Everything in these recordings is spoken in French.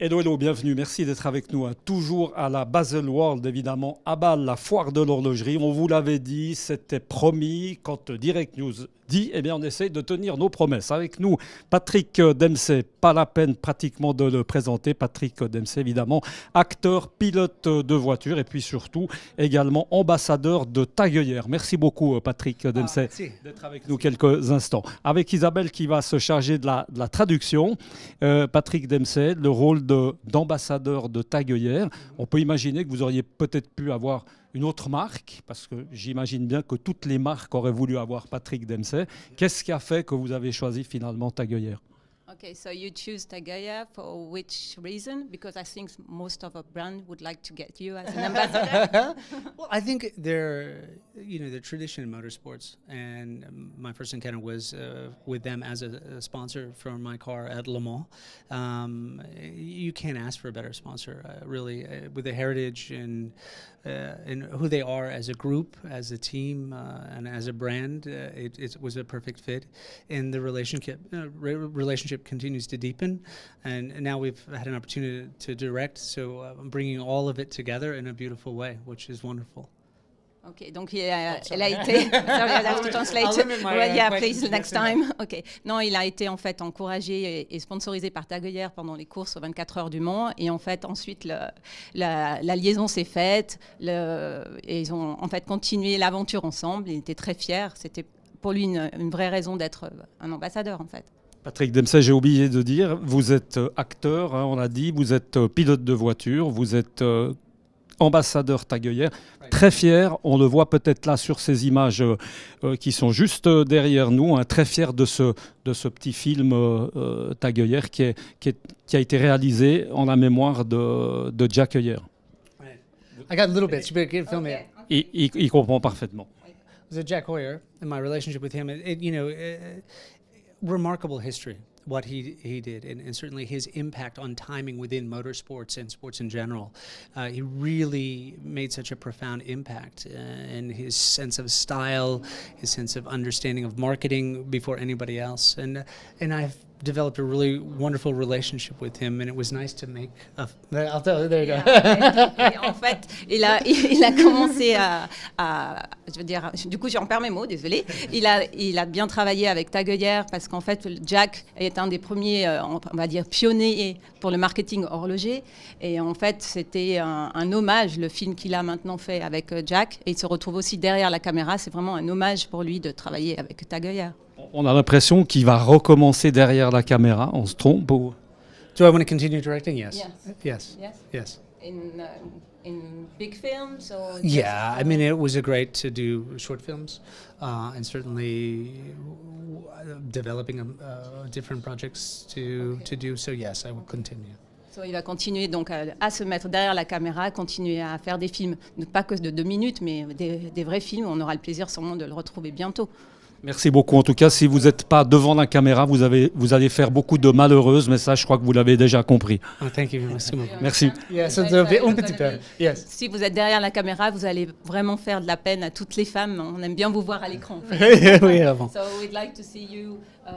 Hello, hello, bienvenue. Merci d'être avec nous. Hein. Toujours à la Baselworld, évidemment, à Bâle, la foire de l'horlogerie. On vous l'avait dit, c'était promis. Quand Direct News dit, eh bien, on essaye de tenir nos promesses. Avec nous, Patrick Dempsey, pas la peine pratiquement de le présenter. Patrick Dempsey, évidemment, acteur, pilote de voiture et puis surtout également ambassadeur de Tagueillère. Merci beaucoup, euh, Patrick ah, Dempsey, d'être avec nous quelques instants. Avec Isabelle qui va se charger de la, traduction, euh, Patrick Dempsey, le rôle de d'ambassadeur de, de on peut imaginer que vous auriez peut-être pu avoir une autre marque, parce que j'imagine bien que toutes les marques auraient voulu avoir Patrick Dempsey. Qu'est-ce qui a fait que vous avez choisi finalement Taguier? Okay, so you choose Tagaya for which reason? Because I think most of a brand would like to get you as an ambassador. well, I think they're, you know, the tradition in motorsports, and my first encounter was uh, with them as a, a, sponsor for my car at Le Mans. Um, you can't ask for a better sponsor, uh, really, uh, with the heritage and uh, and who they are as a group, as a team, uh, and as a brand. Uh, it, it, was a perfect fit, and the relationship relationship Continue continues to deepen. And, and now we've had an opportunity to, direct, so uh, I'm bringing all of it together in a beautiful way, which is wonderful. Okay, donc il a, oh, elle a été. sorry, I have to translate. Well, yeah, uh, please, next time. Ok. Non, il a été en fait encouragé et, sponsorisé par Taguière pendant les courses aux 24 heures du Mans. Et en fait, ensuite, le, la, la, liaison s'est faite. Le, et ils ont en fait continué l'aventure ensemble. Il était très fier. C'était pour lui une, une vraie raison d'être euh, un ambassadeur en fait. Patrick Dempsey, j'ai oublié de dire, vous êtes euh, acteur, hein, on l'a dit, vous êtes euh, pilote de voiture, vous êtes euh, ambassadeur Tagueuillère. Très fier, on le voit peut-être là sur ces images qui sont juste derrière nous, hein, très fier de ce, de ce petit film euh, qui, qui, a été réalisé en la mémoire de, Jack Hoyer. Il, comprend parfaitement. Jack and my relationship with him, remarkable history what he, he did and, and, certainly his impact on timing within motorsports and sports in general. Uh, he really made such a profound impact uh, and his sense of style, his sense of understanding of marketing before anybody else. And, and I've nice make. en fait, il a, il a commencé à, je veux dire, du coup, j'en perds mes mots, désolé. Il a, il a bien travaillé avec Taguyer parce qu'en fait, Jack est un des premiers, euh, on va dire, pionniers pour le marketing horloger, et en fait, c'était un, hommage le film qu'il a maintenant fait avec euh, Jack, et il se retrouve aussi derrière la caméra. C'est vraiment un hommage pour lui de travailler avec Taguyer on a l'impression qu'il va recommencer derrière la caméra. On se trompe ou... Do I want to continue directing? Yes. Yes. Yes. Yes. In, uh, in big films or yeah, I mean it was great to do short films, uh, and certainly developing a, um, uh, different projects to to do. So yes, I will continue. So il va continuer donc à, se mettre derrière la caméra, continuer à faire des films, pas que de deux minutes, mais des, des vrais films. On aura le plaisir sûrement de le retrouver bientôt. Merci beaucoup. En tout cas, si vous n'êtes pas devant la caméra, vous, avez, vous allez faire beaucoup de malheureuses, mais ça, je crois que vous l'avez déjà compris. Ah, Merci. Si vous êtes derrière la caméra, vous allez vraiment faire de la peine à toutes les femmes. On aime bien vous voir à l'écran. oui, avant. Uh,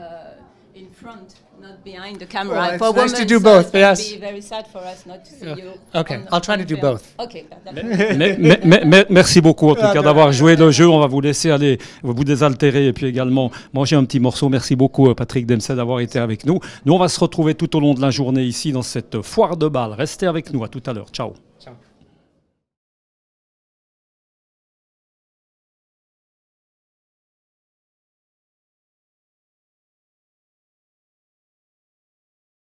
in not behind the camera. to do both. yes. Be very sad for us not to see you. Okay, I'll try to do both. Okay. merci beaucoup en tout ah, cas d'avoir joué le jeu. On va vous laisser aller vous désaltérer et puis également manger un petit morceau. Merci beaucoup euh, Patrick Dempsey d'avoir été avec nous. Nous on va se retrouver tout au long de la journée ici dans cette foire de balles. Restez avec nous. À tout à l'heure. Ciao. Ciao.